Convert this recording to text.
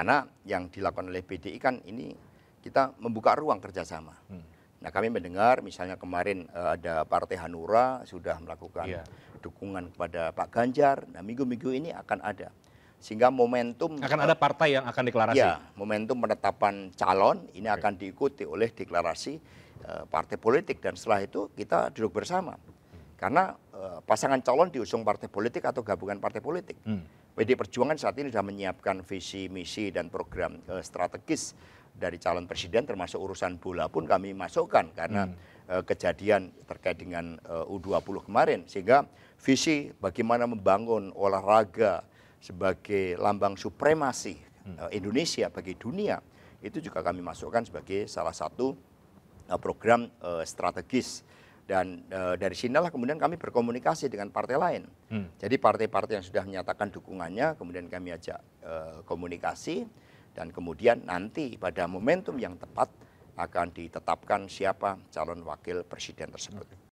Karena yang dilakukan oleh BDI kan ini kita membuka ruang kerjasama. Hmm. Nah kami mendengar misalnya kemarin uh, ada Partai Hanura sudah melakukan yeah. dukungan kepada Pak Ganjar. Nah minggu-minggu ini akan ada. Sehingga momentum... Akan ada partai yang akan deklarasi? Ya, momentum penetapan calon ini okay. akan diikuti oleh deklarasi uh, partai politik. Dan setelah itu kita duduk bersama. Hmm. Karena uh, pasangan calon diusung partai politik atau gabungan partai politik. Hmm. PD Perjuangan saat ini sudah menyiapkan visi, misi, dan program uh, strategis dari calon presiden termasuk urusan bola pun kami masukkan karena hmm. uh, kejadian terkait dengan eh, uh, U20 kemarin. Sehingga visi bagaimana membangun olahraga sebagai lambang supremasi hmm. Indonesia bagi dunia itu juga kami masukkan sebagai salah satu uh, program uh, strategis dan e, dari sinilah kemudian kami berkomunikasi dengan partai lain. Hmm. Jadi partai-partai yang sudah menyatakan dukungannya kemudian kami ajak e, komunikasi dan kemudian nanti pada momentum yang tepat akan ditetapkan siapa calon wakil presiden tersebut. Okay.